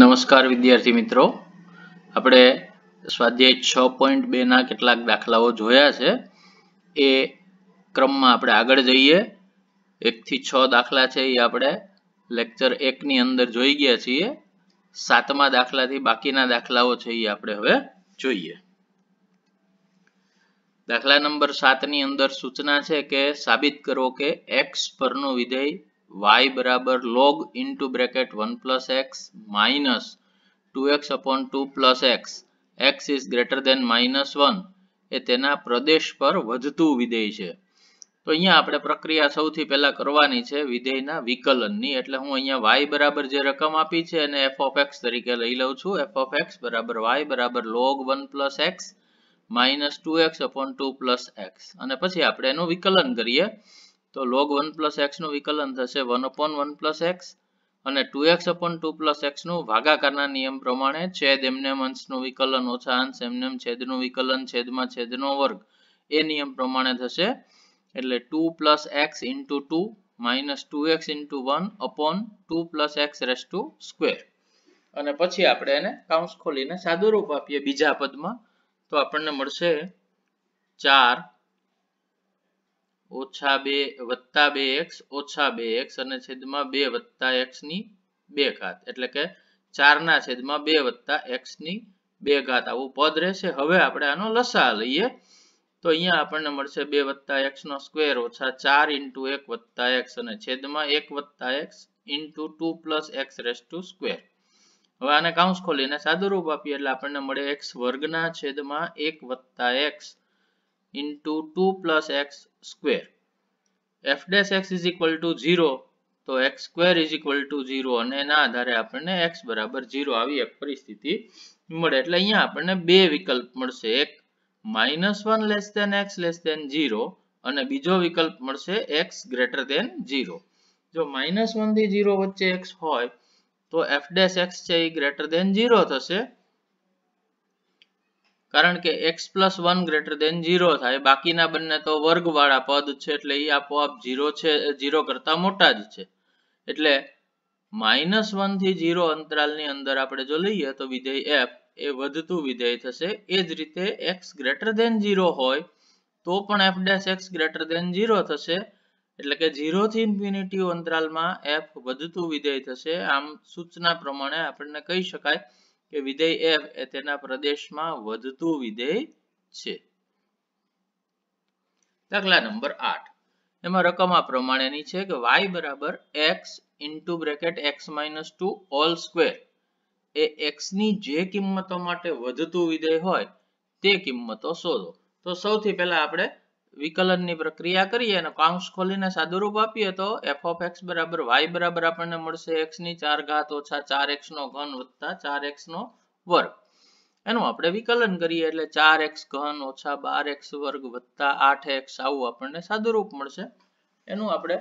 નમસ્કાર વિદ્યાર્થી મિત્રો આપણે સ્વાધ્યાય છ પોઈન્ટ બેના કેટલાક દાખલાઓ જોયા છે એ ક્રમમાં આપણે આગળ જઈએ એકથી છ દાખલા છે એ આપણે લેક્ચર એકની અંદર જોઈ ગયા છીએ સાતમા દાખલાથી બાકીના દાખલાઓ છે એ આપણે હવે જોઈએ દાખલા નંબર સાતની અંદર સૂચના છે કે સાબિત કરો કે એક્સ પરનો વિધેય વાય બરાબર log into bracket one plus X minus two X upon two plus X X is greater than minus one એ તેના પ્રદેશ પર વધતું વિધેય છે તો અહીંયા આપણે પ્રક્રિયા સૌથી પહેલા કરવાની છે વિધેયના વિકલનની એટલે હું અહીંયા વાય બરાબર જે રકમ આપી છે એને એફ ઓફ એક્સ તરીકે લઈ લઉં છું એફ ઓફ એક્સ બરાબર વાય બરાબર log one plus X minus two X upon two plus X અને પછી આપણે એનું વિકલન કરીએ તો log વન પ્લસ એક્સનું વિકલન થશે one upon one plus X અને two X upon two plus એક્સનું ભાગાકારના નિયમ પ્રમાણે છેદ એમનેમ અંશનું વિકલન ઓછા અંશ એમનેમ છેદનું વિકલન છેદમાં છેદનો વર્ગ એ નિયમ પ્રમાણે થશે એટલે two plus X into two minus two X into one upon two plus X raise to square અને પછી આપણે એને કાઉન્સ ખોલીને સાદું રૂપ આપીએ બીજા પદમાં તો આપણને મળશે ચાર ઓછા બે વત્તા બે એક્સ ઓછા બે એક્સ અને છેદમાં બે વત્તા એક્સની બે ઘાત એટલે કે ચારના છેદમાં બે વત્તા એક્સની બે ઘાત આવું પદ રહેશે હવે આપણે આનો લસા લઈએ તો અહીંયા આપણને મળશે બે વત્તા એક્સ નો સ્ક્વેર ઓછા ચાર ઇન્ટુ એક વત્તા એક્સ અને છેદમાં એક વત્તા X into two plus X raise to square હવે આને કાઉન્સ ખોલીને સાદું રૂપ આપીએ એટલે આપણને મળે એક્સ વર્ગના છેદમાં એક વત્તા X into two plus X square. f dash x is equal to 0 તો x square is equal to 0 અને એના આધારે આપણને x બરાબર 0 આવી એક પરિસ્થિતિ મળે એટલે અહીંયા આપણને બે વિકલ્પ મળશે એક minus one less than X less than zero અને બીજો વિકલ્પ મળશે એક્સ ગ્રેટર ધેન ઝીરો જો માઇનસ વન થી ઝીરો વચ્ચે એક્સ હોય તો એફ ડેશ એક્સ છે એ ગ્રેટર ધેન ઝીરો થશે કારણ કે X plus one greater than zero થાય બાકીના બંને તો વર્ગવાળા પદ છે એટલે એ આપોઆપ ઝીરો છે ઝીરો કરતા મોટા જ છે એટલે માઇનસ વન થી ઝીરો અંતરાલની અંદર આપણે જો લઈએ તો વિધેય એફ એ વધતું વિધેય થશે એ જ રીતે એક્સ ગ્રેટર દેન ઝીરો હોય તો પણ F dash x greater than zero થશે એટલે કે 0 થી ઇન્ફિનિટી અંતરાલમાં f વધતું વિધેય થશે આમ સૂચના પ્રમાણે આપણને કહી શકાય કે વિધેય f એ તેના પ્રદેશમાં વધતું વિધેય છે દાખલા નંબર આઠ એમાં રકમ આ પ્રમાણેની છે કે y બરાબર x into bracket x minus two all square એ x ની જે કિંમતો માટે વધતું વિધેય હોય તે કિંમતો શોધો તો સૌથી પહેલા આપણે વિકલનની પ્રક્રિયા કરીએ અને કાઉન્સ ખોલીને સાદુરૂપ આપીએ તો એફ ઓફ એક્સ બરાબર વાય બરાબર આપણને મળશે એક્સ ની ચાર ઘાત ઓછા ચાર એક્સ નો ઘન વત્તા ચાર એક્સ નો વર્ગ એનું આપણે વિકલન કરીએ એટલે ચાર એક્સ ઘન ઓછા બાર એક્સ વર્ગ વત્તા આઠ એક્સ આવું આપણને સાદુરૂપ મળશે એનું આપણે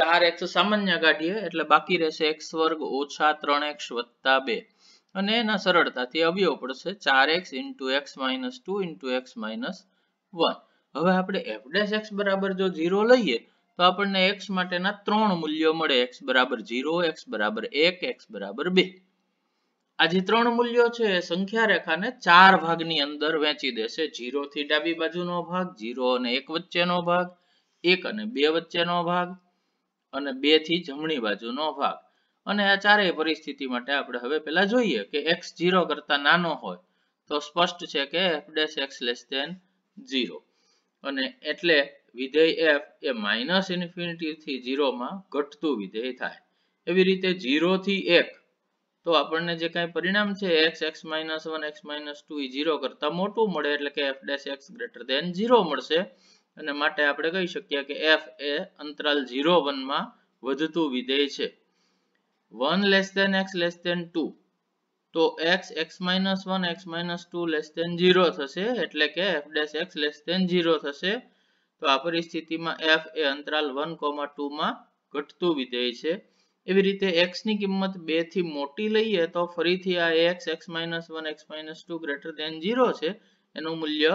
ચાર એક્સ સામાન્ય કાઢીએ એટલે બાકી રહેશે એક્સ વર્ગ ઓછા ત્રણ એક્સ વત્તા બે અને એના સરળતાથી અવયવ પડશે ચાર X into x minus two into x minus one હવે આપણે એફ ડેશ એક્સ બરાબર જો ઝીરો લઈએ તો આપણને એક્સ માટેના ત્રણ મૂલ્યો મળે એક્સ બરાબર ઝીરો એક્સ બરાબર એક એક્સ બરાબર બે આ જે ત્રણ મૂલ્યો છે એ સંખ્યા રેખાને ચાર ભાગની અંદર વહેંચી દેશે ઝીરો થી ડાબી બાજુનો ભાગ ઝીરો અને એક વચ્ચેનો ભાગ એક અને બે વચ્ચેનો ભાગ અને બે થી જમણી બાજુનો ભાગ અને આ ચારેય પરિસ્થિતિ માટે આપણે હવે પેલા જોઈએ કે એક્સ ઝીરો કરતા નાનો હોય તો સ્પષ્ટ છે કે F dash x less than zero અને એટલે વિધેય f એ માઇનસ ઇન્ફિનિટી થી ઝીરોમાં ઘટતું વિધેય થાય એવી રીતે ઝીરો થી એક તો આપણને જે કાંઈ પરિણામ છે X X minus one X minus two એ ઝીરો કરતા મોટું મળે એટલે કે F dash x greater than zero મળશે અને માટે આપણે કહી શકીએ કે એફ એ અંતરાલ ઝીરો વનમાં વધતું વિધેય છે one less than X less than two તો x x minus 1 x minus 2 less than 0 થશે એટલે કે f dash x less than 0 થશે તો આ પરિસ્થિતિમાં f એ અંતરાલ 1, 2 માં ઘટતું વિધેય છે એવી રીતે x ની કિંમત 2 થી મોટી લઈએ તો ફરીથી આ x x minus 1 x minus 2 greater than 0 છે એનું મૂલ્ય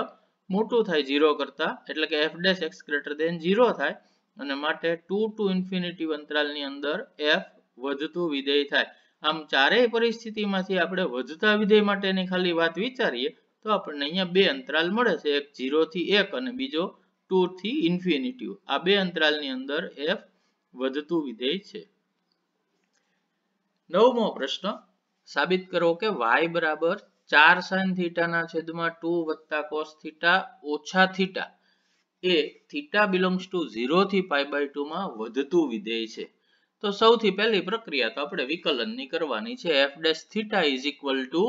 મોટું થાય 0 કરતા એટલે કે f dash x greater than 0 થાય અને માટે 2 to infinity અંતરાલની અંદર f વધતું વિધેય થાય આમ ચારેય પરિસ્થિતિમાંથી આપણે વધતા વિધેય માટેની ખાલી વાત વિચારીએ તો આપણને અહીંયા બે અંતરાલ મળે છે એક થી એક અને બીજો ટુ થી ઇન્ફિનિટી આ બે અંતરાલની અંદર એફ વધતું વિધેય છે નવમો પ્રશ્ન સાબિત કરો કે વાય બરાબર ચાર સાઇન થીટાના છેદમાં ટુ વત્તા કોસ થીટા ઓછા થીટા એ થીટા બિલોંગ્સ ટુ ઝીરો થી પાઈ બાય ટુ માં વધતું વિધેય છે તો સૌથી પહેલી પ્રક્રિયા તો આપણે વિકલનની કરવાની છે F dash theta is equal to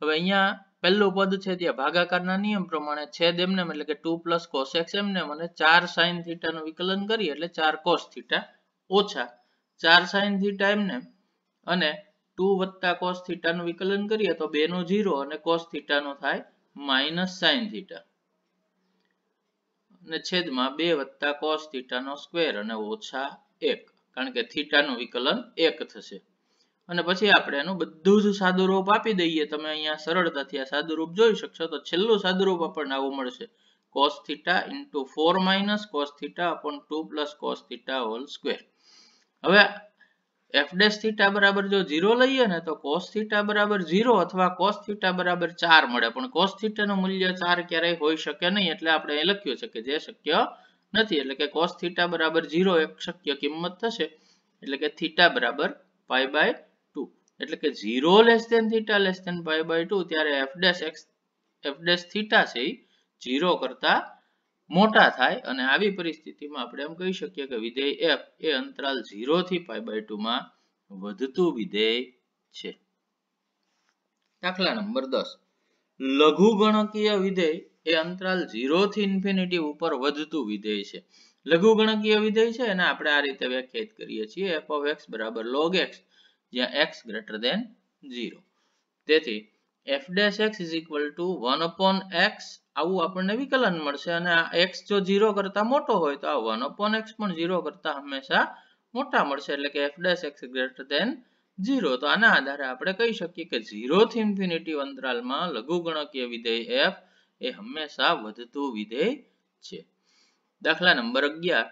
હવે અહીંયા પહેલું પદ છે ત્યાં ભાગાકારના નિયમ પ્રમાણે છેદ એમને એટલે કે ટુ પ્લસ કોસ એક્સ એમને અને ચાર સાઇન થીટાનું વિકલન કરીએ એટલે ચાર કોસ થીટા ઓછા ચાર સાઇન થીટા એમને અને ટુ વત્તા કોસ નું વિકલન કરીએ તો બે નો જીરો અને કોસ નો થાય માઇનસ સાઇન થીટા અને છેદમાં બે વત્તા કોસ નો સ્ક્વેર અને ઓછા એક કારણ કે થીટાનું વિકલન એક થશે અને પછી આપણે એનું બધું જ સાદું આપી દઈએ તમે અહીંયા સરળતાથી આ સાદું જોઈ શકશો તો છેલ્લું સાદું આપણને આવું મળશે cos theta into 4 minus cos theta upon 2 plus cos theta whole square હવે એફ dash થીટા બરાબર જો 0 લઈએ ને તો cos થીટા બરાબર ઝીરો અથવા cos થીટા બરાબર ચાર મળે પણ cos થીટાનું મૂલ્ય ચાર ક્યારેય હોઈ શકે નહીં એટલે આપણે એ લખ્યું છે કે જે શક્ય નથી એટલે કે cos theta બરાબર zero એક શક્ય કિંમત થશે એટલે કે theta બરાબર pi by એટલે કે zero less than theta less than pi by ત્યારે f x f dash છે એ કરતા મોટા થાય અને આવી પરિસ્થિતિમાં આપણે એમ કહી શકીએ કે વિધેય f એ અંતરાલ 0 થી pi by 2 માં વધતું વિધેય છે દાખલા નંબર 10 લઘુ ગણકીય વિધેય એ અંતરાલ ઝીરો થી ઇન્ફિનિટી ઉપર વધતું વિધેય છે લઘુ વિધેય છે અને આપણે આ રીતે વ્યાખ્યાયિત કરીએ છીએ એફ ઓફ એક્સ જ્યાં એક્સ ગ્રેટર તેથી એફ ડેશ એક્સ આવું આપણને વિકલન મળશે અને આ એક્સ જો ઝીરો કરતા મોટો હોય તો આ વન અપોન એક્સ પણ ઝીરો કરતા હંમેશા મોટા મળશે એટલે કે F dash x greater than zero તો આના આધારે આપણે કહી શકીએ કે ઝીરો થી ઇન્ફિનિટી અંતરાલમાં લઘુગણકીય વિધેય એફ એ હંમેશા વધતું વિધેય છે દાખલા નંબર અગિયાર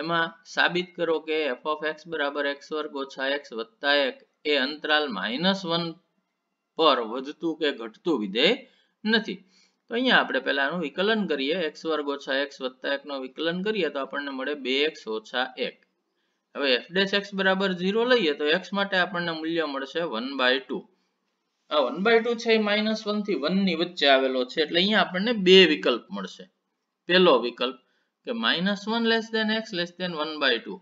એમાં સાબિત કરો કે એફ ઓફ એક્સ બરાબર એક્સ વર્ગ ઓછા એક્સ વત્તા એક એ અંતરાલ માઇનસ વન પર વધતું કે ઘટતું વિધેય નથી તો અહીંયા આપણે પહેલાનું વિકલન કરીએ એક્સ વર્ગ ઓછા એક્સ વત્તા એકનો વિકલન કરીએ તો આપણને મળે બે એક્સ ઓછા એક હવે એફ ડેશ એક્સ બરાબર ઝીરો લઈએ તો એક્સ માટે આપણને મૂલ્ય મળશે વન બાય ટુ આ વન બાય ટુ છે એ માઇનસ વન થી વન ની વચ્ચે આવેલો છે એટલે અહીંયા આપણને બે વિકલ્પ મળશે પહેલો વિકલ્પ કે minus one less than X less than one by two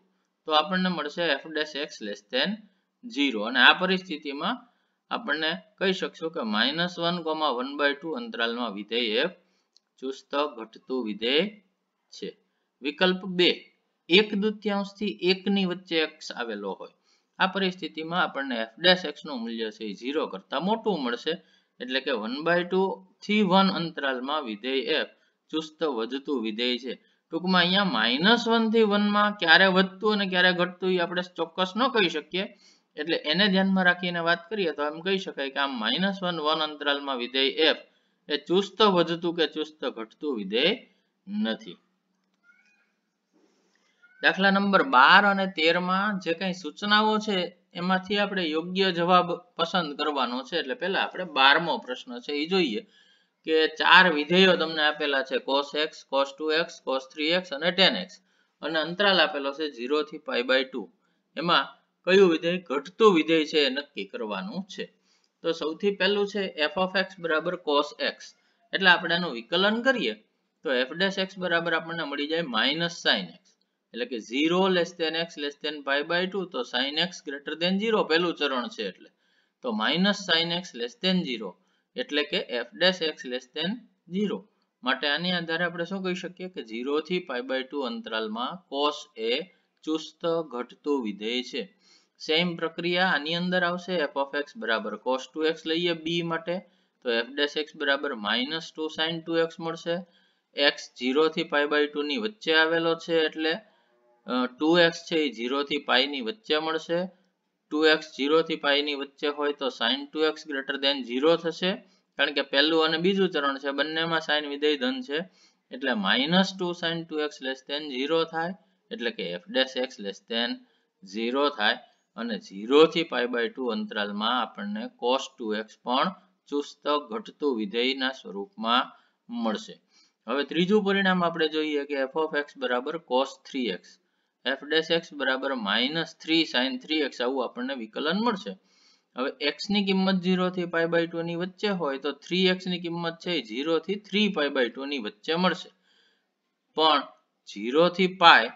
તો આપણને મળશે F dash x less than zero અને આ પરિસ્થિતિમાં આપણને કહી શકશો કે minus one comma one by two અંતરાલમાં વિધેય એફ ચુસ્ત ઘટતું વિધેય છે વિકલ્પ બે એક દૂત્યાંશથી એકની વચ્ચે એક્સ આવેલો હોય આ પરિસ્થિતિમાં આપણને એફ ડેશ એક્સ નું મૂલ્ય છે એ ઝીરો કરતા મોટું મળશે એટલે કે વન બાય ટુ થી વન અંતરાલમાં વિધેય એફ ચુસ્ત વધતું વિધેય છે ટૂંકમાં અહીંયા માઇનસ વન થી વનમાં ક્યારે વધતું અને ક્યારે ઘટતું એ આપણે ચોક્કસ ન કહી શકીએ એટલે એને ધ્યાનમાં રાખીને વાત કરીએ તો એમ કહી શકાય કે આ માઇનસ વન વન અંતરાલમાં વિધેય એફ એ ચુસ્ત વધતું કે ચુસ્ત ઘટતું વિધેય નથી દાખલા નંબર બાર અને તેર માં જે કઈ સૂચનાઓ છે એમાંથી આપણે યોગ્ય જવાબ પસંદ કરવાનો છે એટલે પહેલા આપણે બારમો પ્રશ્ન છે એ જોઈએ કે ચાર વિધેયો તમને આપેલા છે cos X cos two X cos three X અને ટેન એક્સ અને અંતરાલ આપેલો છે ઝીરો થી પાઈ બાય ટુ એમાં કયું વિધેય ઘટતું વિધેય છે એ નક્કી કરવાનું છે તો સૌથી પહેલું છે એફ ઓફ એક્સ બરાબર કોસ એક્સ એટલે આપણે એનું વિકલન કરીએ તો f dash x બરાબર આપણને મળી જાય માઇનસ સાઇન x એટલે કે zero less than X less than pi by two તો sine X greater than zero પહેલું ચરણ છે એટલે તો minus sine X less zero એટલે કે F dash x less zero માટે આની આધારે આપણે શું કહી શકીએ કે ઝીરોથી પાઈ બાય ટુ અંતરાલમાં કોસ એ ચુસ્ત ઘટતું વિધેય છે સેમ પ્રક્રિયા આની અંદર આવશે એફ ઓફ એક્સ બરાબર કોસ ટુ એક્સ લઈએ બી માટે તો એફ ડેશ એક્સ બરાબર minus two sine two X મળશે એક્સ ઝીરોથી પાઈ બાય ટુની વચ્ચે આવેલો છે એટલે ટુ એક્સ છે એ ઝીરોથી પાઈની વચ્ચે મળશે ટુ એક્સ ઝીરોથી પાઈની વચ્ચે હોય તો sine two X greater than zero થશે કારણ કે પહેલું અને બીજું ચરણ છે બંનેમાં સાઇન વિધેય ધન છે એટલે minus two sine two X less than zero થાય એટલે કે F dash x less than zero થાય અને ઝીરોથી પાઈ બાય ટુ અંતરાલમાં આપણને કોસ ટુ એક્સ પણ ચુસ્ત ઘટતું વિધેયના સ્વરૂપમાં મળશે હવે ત્રીજું પરિણામ આપણે જોઈએ કે એફ ઓફ એક્સ બરાબર cos three X f dash x બરાબર minus three sin three આવું આપણને વિકલન મળશે હવે x ની કિંમત 0 થી પાઈ બાય 2 ની વચ્ચે હોય તો 3x ની કિંમત છે 0 થી 3 પાઈ બાય 2 ની વચ્ચે મળશે પણ 0 થી પાઈ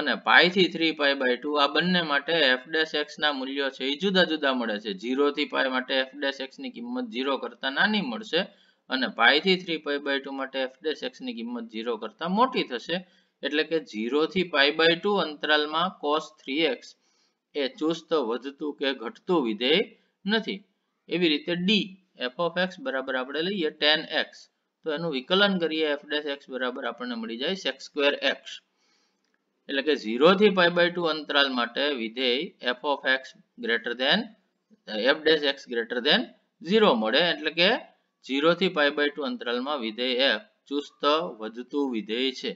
અને પાઈ થી 3 પાઈ બાય 2 આ બંને માટે f dash x ના મૂલ્યો છે એ જુદા જુદા મળે છે 0 થી પાઈ માટે f dash x ની કિંમત 0 કરતા નાની મળશે અને પાઈ થી 3 પાઈ બાય 2 માટે f dash x ની કિંમત 0 કરતા મોટી થશે એટલે કે ઝીરો થી પાઈ બાય ટુ અંતરાલમાં કોસ થ્રી એક્સ એ ચુસ્ત વધતું કે ઘટતું વિધેય નથી એવી રીતે ડી એફ બરાબર આપણે લઈએ ટેન એક્સ તો એનું વિકલન કરીએ એફ બરાબર આપણને મળી જાય સેક્સ એક્સ એટલે કે ઝીરો થી પાઈ બાય ટુ અંતરાલ માટે વિધેય F of X greater than F X greater than zero મળે એટલે કે ઝીરો થી પાઈ બાય ટુ અંતરાલમાં વિધેય એફ ચુસ્ત વધતું વિધેય છે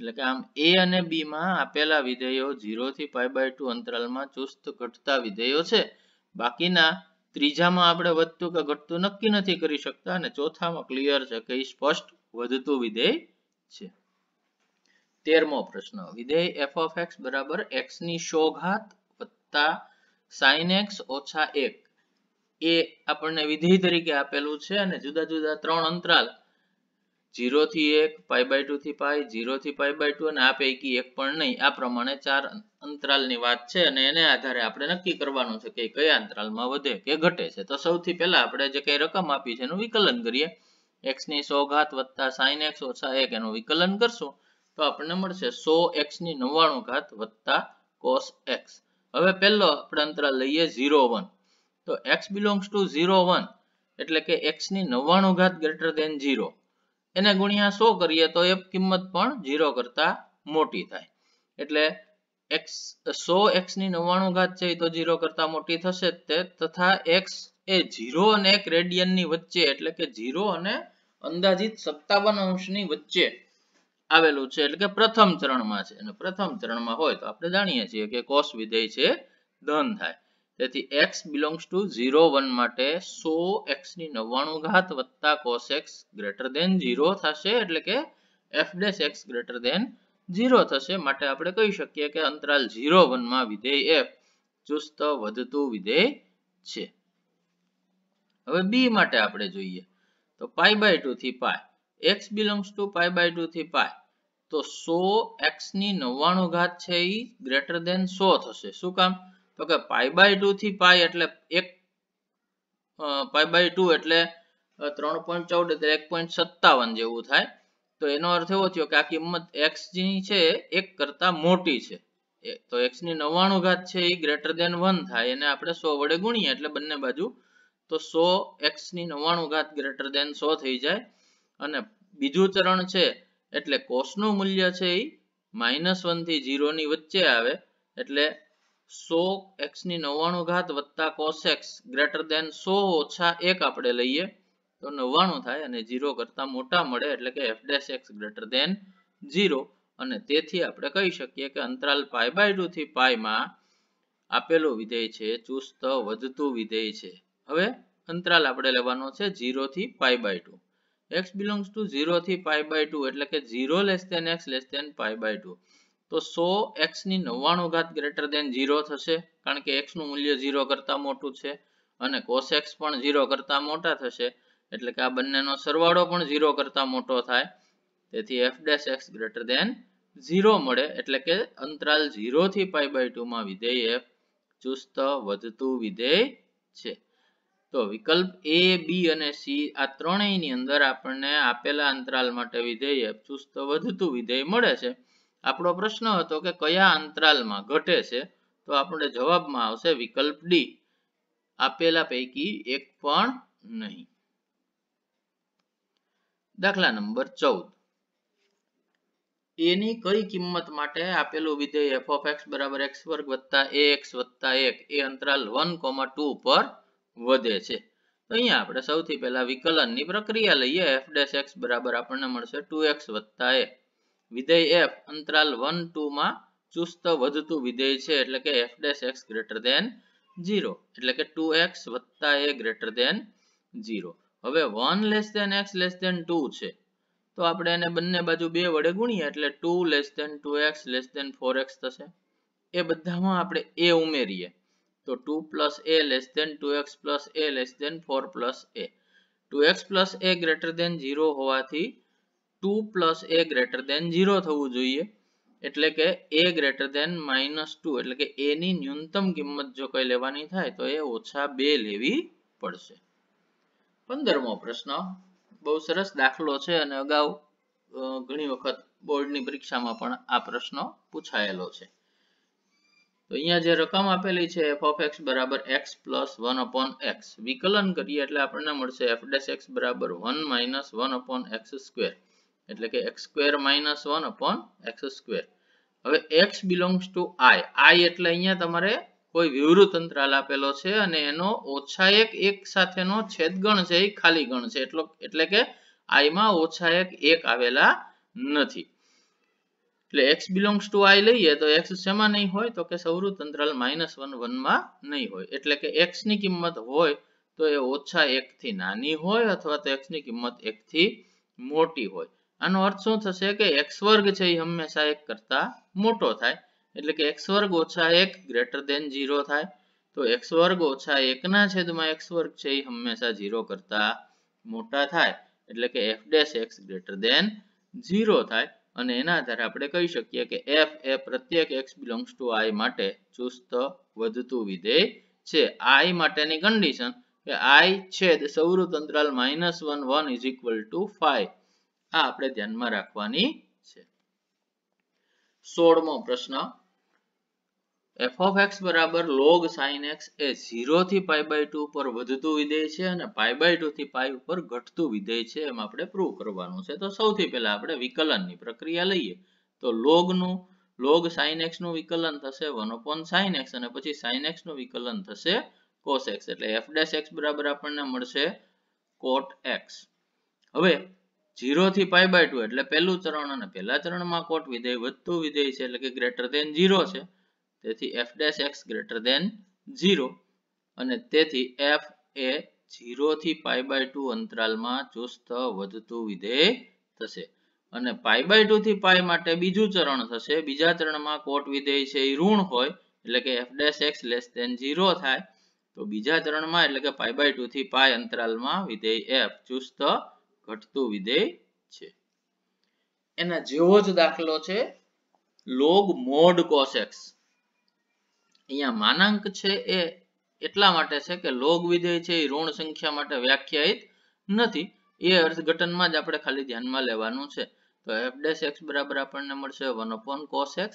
એટલે કે આમ એ અને બી માં આપેલા વિધેયો ઝીરો થી પાઈ બાય ટુ અંતરાલમાં ચુસ્ત ઘટતા વિધેયો છે બાકીના ત્રીજામાં આપણે વધતું કે ઘટતું નક્કી નથી કરી શકતા અને ચોથામાં ક્લિયર છે કે સ્પષ્ટ વધતું વિધેય છે તેરમો પ્રશ્ન વિધેય એફ ઓફ એક્સ બરાબર એક્સ ની સો વત્તા સાઇન એક્સ ઓછા એક એ આપણને વિધેય તરીકે આપેલું છે અને જુદા જુદા ત્રણ અંતરાલ થી એક પાઈ બાય ટુ થી પાઈ ઝીરોથી પાઈ બાય ટુ અને આ પૈકી એક પણ નહીં આ પ્રમાણે ચાર અંતરાલની વાત છે અને એને આધારે આપણે નક્કી કરવાનું છે કે કયા અંતરાલમાં વધે કે ઘટે છે તો સૌથી પહેલા આપણે જે કઈ રકમ આપી છે એનું વિકલન કરીએ એક્સ ની સો ઘાત વત્તા સાઈન એક્સ ઓછા એક એનું વિકલન કરશું તો આપણને મળશે સો એક્સ ની નવ્વાણું ઘાત વત્તા કોસ એક્સ હવે પહેલો આપણે અંતરાલ લઈએ ઝીરો વન તો X belongs to zero one એટલે કે એક્સ ની નવ્વાણું ઘાત ગ્રેટર દેન ઝીરો એને ગુણ્યા સો કરીએ તો એ કિંમત પણ ઝીરો કરતા મોટી થાય એટલે એક્સ સો એક્સ ની નવ્વાણું ઘાત છે એ તો ઝીરો કરતા મોટી થશે તે તથા એક્સ એ ઝીરો અને એક રેડિયન ની વચ્ચે એટલે કે ઝીરો અને અંદાજિત સત્તાવન અંશ ની વચ્ચે આવેલું છે એટલે કે પ્રથમ ચરણમાં છે અને પ્રથમ ચરણમાં હોય તો આપણે જાણીએ છીએ કે કોષ વિધેય છે ધન થાય એટલે કે x બિલોંગ્સ ટુ 0 1 માટે 100 x ની 99 ઘાત + કોસ x ગ્રેટર ધેન 0 થશે એટલે કે f'x ગ્રેટર ધેન 0 થશે માટે આપણે કહી શકીએ કે અંતરાલ 0 1 માં વિધેય f ચુસ્ત વધતું વિધેય છે હવે b માટે આપણે જોઈએ તો π/2 થી π x બિલોંગ્સ ટુ π/2 થી π તો 100 x ની 99 ઘાત છે ઈ ગ્રેટર ધેન 100 થશે શું કામ તો કે પાઈ બાય ટુ થી પાઈ એટલે એક પાઈ બાય ટુ એટલે ત્રણ પોઈન્ટ ચૌદ એટલે એક પોઈન્ટ સત્તાવન જેવું થાય તો એનો અર્થ એવો થયો કે આ કિંમત એક્સ ની છે એક કરતા મોટી છે તો એક્સ ની નવ્વાણું ઘાત છે એ ગ્રેટર દેન વન થાય એને આપણે સો વડે ગુણીએ એટલે બંને બાજુ તો સો એક્સ ની નવ્વાણું ઘાત ગ્રેટર દેન સો થઈ જાય અને બીજું ચરણ છે એટલે કોષનું મૂલ્ય છે એ માઇનસ વનથી ઝીરોની વચ્ચે આવે એટલે સો એક્સ ની નવ્વાણું ઘાત વત્તા કોસ એક્સ ગ્રેટર દેન સો ઓછા એક આપણે લઈએ તો નવ્વાણું થાય અને જીરો કરતા મોટા મળે એટલે કે F dash x greater than zero અને તેથી આપણે કહી શકીએ કે અંતરાલ પાય બાય ટુ થી માં આપેલો વિધેય છે ચુસ્ત વધતું વિધેય છે હવે અંતરાલ આપણે લેવાનો છે 0 થી pi by two X belongs to 0 થી પાઈ બાય ટુ એટલે કે 0 less than X less than pi by two તો સો એક્સ ની નવ્વાણું ઘાત ગ્રેટર દેન ઝીરો થશે કારણ કે એક્સ નું મૂલ્ય ઝીરો કરતા મોટું છે અને કોસ એક્સ પણ ઝીરો કરતા મોટા થશે એટલે કે આ બંનેનો સરવાળો પણ ઝીરો કરતા મોટો થાય તેથી F dash x greater than zero મળે એટલે કે અંતરાલ ઝીરો થી પાઈ બાય ટુ માં વિધેય એફ ચુસ્ત વધતું વિધેય છે તો વિકલ્પ એ બી અને સી આ ત્રણેયની અંદર આપણને આપેલા અંતરાલ માટે વિધેય એફ ચુસ્ત વધતું વિધેય મળે છે આપણો પ્રશ્ન હતો કે કયા અંતરાલમાં ઘટે છે તો આપણે જવાબમાં આવશે વિકલ્પ ડી આપેલા પૈકી એક પણ નહીં દાખલા નંબર ચૌદ એની કઈ કિંમત માટે આપેલું વિધેય એફ ઓફ એક્સ બરાબર એક્સ વર્ગ વત્તા એ એક્સ વત્તા એક એ અંતરાલ વન કોમા ટુ પર વધે છે તો અહીંયા આપણે સૌથી પહેલા વિકલનની પ્રક્રિયા લઈએ એફ ડેસ એક્સ બરાબર આપણને મળશે ટુ એક્સ વત્તા એક વિધેય f અંતરાલ 1 2 માં ચુસ્ત વધતું વિધેય છે એટલે કે f dash x greater than 0 એટલે કે 2x વત્તા a greater than 0 હવે 1 less than x less than 2 છે તો આપણે એને બંને બાજુ 2 વડે ગુણીએ એટલે 2 less than 2x less than 4x થશે એ બધામાં આપણે a ઉમેરીએ તો 2 plus a less than 2x plus a less than 4 plus a 2x plus a greater than 0 હોવાથી એ ગ્રેટર દેન ઝીરો થવું જોઈએ એટલે કે a greater than minus two એટલે કે એ ન્યૂનતમ કિંમત જો કઈ લેવાની થાય તો એ ઓછા બે લેવી પડશે પંદરમો પ્રશ્ન બહુ સરસ દાખલો છે અને અગાઉ ઘણી વખત બોર્ડની પરીક્ષામાં પણ આ પ્રશ્ન પૂછાયેલો છે તો અહીંયા જે રકમ આપેલી છે એફ ઓફ એક્સ બરાબર x plus one upon x વિકલન કરીએ એટલે આપણને મળશે એફ ડેસ એક્સ બરાબર one minus one upon x square એટલે કે એક્સ સ્ક્વેર માઇનસ હવે x belongs to I I એટલે અહીંયા તમારે કોઈ વિવૃત અંતરાલ આપેલો છે અને એનો ઓછા એક એક સાથેનો છેદગણ છે એ ખાલી ગણ છે એટલો એટલે કે આઈમાં ઓછા એક એક આવેલા નથી એટલે એક્સ બિલોંગ્સ ટુ આઈ લઈએ તો એક્સ શેમાં નહીં હોય તો કે સૌરુ અંતરાલ માઇનસ વન માં નહીં હોય એટલે કે એક્સ ની કિંમત હોય તો એ ઓછા એક થી નાની હોય અથવા તો એક્સ ની કિંમત એક થી મોટી હોય અનો અર્થ શું થશે કે x² છે એ હંમેશા એક કરતા મોટો થાય એટલે કે x² - 1 ગ્રેટર ધેન 0 થાય તો x² - 1 / x² છે એ હંમેશા 0 કરતા મોટો થાય એટલે કે f'x ગ્રેટર ધેન 0 થાય અને એના દ્વારા આપણે કહી શકીએ કે f એ প্রত্যেক x બિલોંગ્સ ટુ i માટે ચુસ્ત વધતું વિધેય છે i માટેની કન્ડિશન કે i છેદ સૌર અંતરાલ -1 1 = 5 આ આપણે ધ્યાનમાં રાખવાની છે સોળમો પ્રશ્ન એફ બરાબર લોગ સાઇન એક્સ એ ઝીરો થી પાઈ બાય ટુ વધતું વિધેય છે અને પાઈ બાય થી પાઈ ઉપર ઘટતું વિધેય છે એમ આપણે પ્રૂવ કરવાનું છે તો સૌથી પહેલા આપણે વિકલનની પ્રક્રિયા લઈએ તો નું લોગ સાઇન એક્સ નું વિકલન થશે વન ઓપોન સાઇન એક્સ અને પછી સાઇન એક્સ નું વિકલન થશે કોસ એક્સ એટલે એફ ડેશ એક્સ બરાબર આપણને મળશે કોટ એક્સ હવે ઝીરો થી પાઈ બાય ટુ એટલે પહેલું ચરણ અને પહેલા ચરણમાં કોટ વિધેય વધતું વિધેય છે એટલે કે ગ્રેટર દેન ઝીરો છે તેથી F dash x greater than zero અને તેથી એફ એ ઝીરો થી પાઈ બાય ટુ અંતરાલમાં ચુસ્ત વધતું વિધેય થશે અને પાઈ બાય ટુ થી પાઈ માટે બીજું ચરણ થશે બીજા ચરણમાં કોટ વિધેય છે એ ઋણ હોય એટલે કે F dash x less than zero થાય તો બીજા ચરણમાં એટલે કે પાઈ બાય ટુ થી પાઈ અંતરાલમાં વિધેય એફ ચુસ્ત ઘટતો વિધેય છે એના જેવો જ દાખલો છે લોગ મોડ કોસેક્સ અહીંયા માનાંક છે એ એટલા માટે છે કે લોગ વિધેય છે એ ઋણ સંખ્યા માટે વ્યાખ્યાયિત નથી એ અર્થઘટનમાં જ આપણે ખાલી ધ્યાનમાં લેવાનું છે તો f બરાબર આપણને મળશે 1 cos x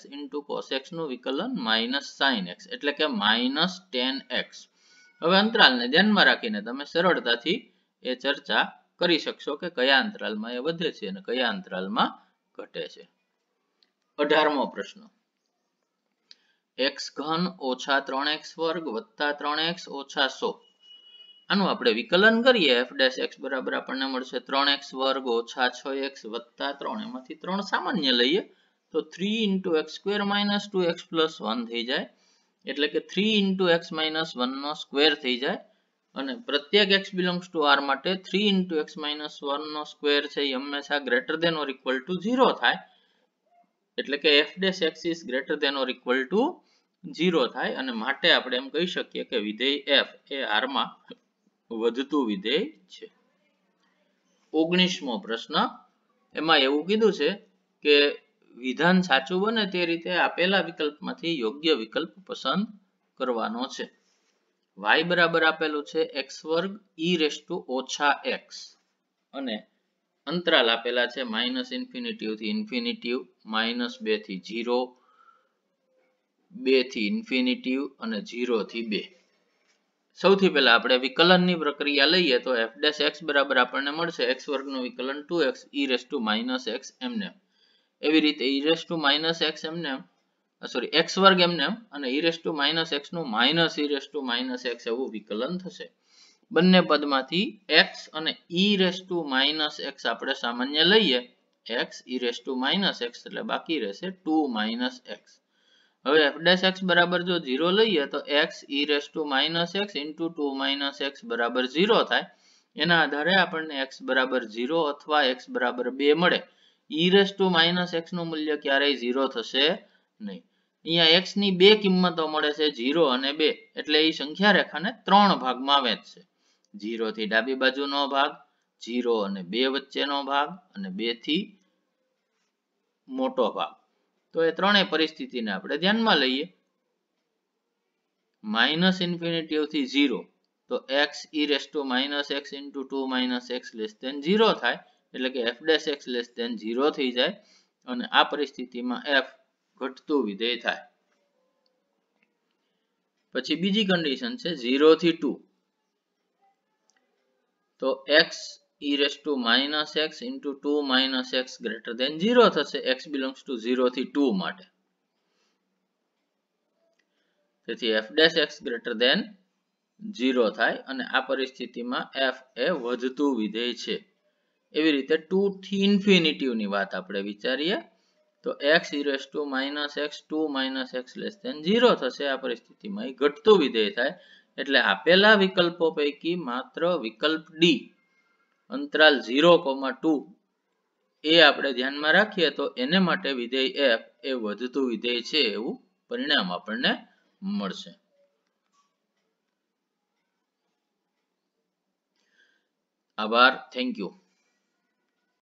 cos x નું વિકલન minus sin x એટલે કે minus 10x હવે અંતરાલને ધ્યાનમાં રાખીને તમે સરળતાથી એ ચર્ચા કરી શકશો કે કયા અંતરાલમાં એ વધે છે અને કયા અંતરાલમાં ઘટે છે અઢારમો પ્રશ્ન એક્સ ઘન ઓછા ત્રણ એક્સ વર્ગ વત્તા ત્રણ એક્સ ઓછા સો આનું આપણે વિકલન કરીએ એફ ડેશ એક્સ બરાબર આપણને મળશે ત્રણ એક્સ વર્ગ ઓછા છ એક્સ વત્તા ત્રણ એમાંથી ત્રણ સામાન્ય લઈએ તો three into x square minus two x plus one થઈ જાય એટલે કે three into x minus one નો સ્ક્વેર થઈ જાય અને પ્રત્યેક x belongs to r માટે 3 x 1 નો સ્ક્વેર છે એ હંમેશા greater than or equal to 0 થાય એટલે કે f dash x is greater than or 0 થાય અને માટે આપણે એમ કહી શકીએ કે વિધેય f એ r માં વધતું વિધેય છે ઓગણીસમો પ્રશ્ન એમાં એવું કીધું છે કે વિધાન સાચું બને તે રીતે આપેલા વિકલ્પમાંથી યોગ્ય વિકલ્પ પસંદ કરવાનો છે y બરાબર આપેલું છે x વર્ગ ઈ રેસ ટુ ઓછા x અને અંતરાલ આપેલા છે માઇનસ ઇન્ફિનિટીવ થી ઇન્ફિનિટીવ માઇનસ બે થી જીરો બે થી ઇન્ફિનિટીવ અને જીરો થી બે સૌથી પહેલા આપણે વિકલનની પ્રક્રિયા લઈએ તો એફ ડેશ એક્સ બરાબર આપણને મળશે એક્સ વર્ગનું વિકલન two x e raise to minus x એમને એવી રીતે e raise to minus x એમને સોરી એક્સ વર્ગ એમને અને e raise to minus x નું minus e raise to minus x એવું વિકલન થશે બંને પદમાંથી એક્સ અને ઈ રેસ માઇનસ એક્સ આપણે સામાન્ય લઈએ x e raise to minus x એટલે બાકી રહેશે ટુ માઇનસ હવે એફ એક્સ બરાબર જો ઝીરો લઈએ તો x e raise to minus x into two minus x બરાબર ઝીરો થાય એના આધારે આપણને એક્સ બરાબર ઝીરો અથવા એક્સ બરાબર બે મળે e raise to minus x નું મૂલ્ય ક્યારેય ઝીરો થશે x ની બે કિંમતો મળે છે ઝીરો અને બે એટલે એ સંખ્યા રેખાને ત્રણ ભાગમાં વહેંચશે ઝીરો થી ડાબી બાજુનો ભાગ ઝીરો અને બે વચ્ચેનો ભાગ અને બે થી મોટો ભાગ તો એ ત્રણેય પરિસ્થિતિને આપણે ધ્યાનમાં લઈએ માઇનસ ઇન્ફિનિટી થી ઝીરો તો x e raise to minus x into two minus x less than zero થાય એટલે કે F dash x less than zero થઈ જાય અને આ પરિસ્થિતિમાં એફ ઘટતો વિધેય થાય પછી બીજી કન્ડિશન છે 0 થી 2 તો x e raised to minus x into 2 minus x greater than થશે x belongs to 0 થી 2 માટે તેથી f dash x greater than zero થાય અને આ પરિસ્થિતિમાં એફ એ વધતું વિધેય છે એવી રીતે ટુ થી ઇન્ફિનિટીવની વાત આપણે વિચારીએ તો x e raise to minus x two minus x less than થશે આ પરિસ્થિતિમાં એ ઘટતું વિધેય થાય એટલે આપેલા વિકલ્પો પૈકી માત્ર વિકલ્પ ડી અંતરાલ ઝીરો એ આપણે ધ્યાનમાં રાખીએ તો એને માટે વિધેય એફ એ વધતું વિધેય છે એવું પરિણામ આપણને મળશે આભાર થેન્ક યુ